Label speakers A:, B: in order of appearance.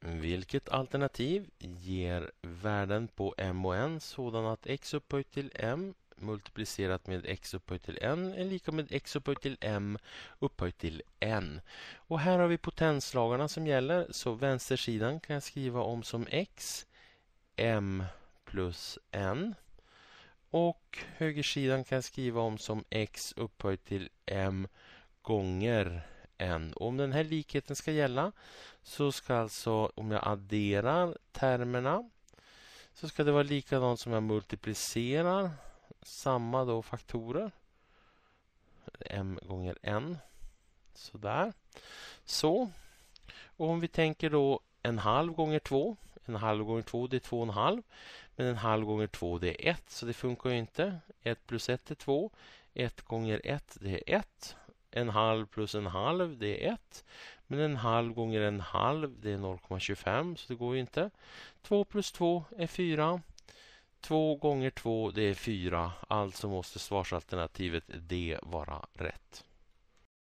A: Vilket alternativ ger värden på m och n sådana att x upphöjt till m multiplicerat med x upphöjt till n är lika med x upphöjt till m upphöjt till n. Och här har vi potenslagarna som gäller, så vänstersidan kan jag skriva om som x, m plus n. Och högersidan kan jag skriva om som x upphöjt till m gånger n. Och om den här likheten ska gälla så ska alltså, om jag adderar termerna så ska det vara likadant som jag multiplicerar samma då faktorer. m gånger n. Sådär. Så. Och om vi tänker då en halv gånger två. En halv gånger två det är två och en halv. Men en halv gånger två det är ett så det funkar ju inte. Ett plus ett är två. Ett gånger ett det är ett en halv plus en halv, det är 1. Men en halv gånger en halv, det är 0,25, så det går ju inte. 2 plus 2 är 4. 2 gånger 2, det är 4. Alltså måste svarsalternativet D vara rätt.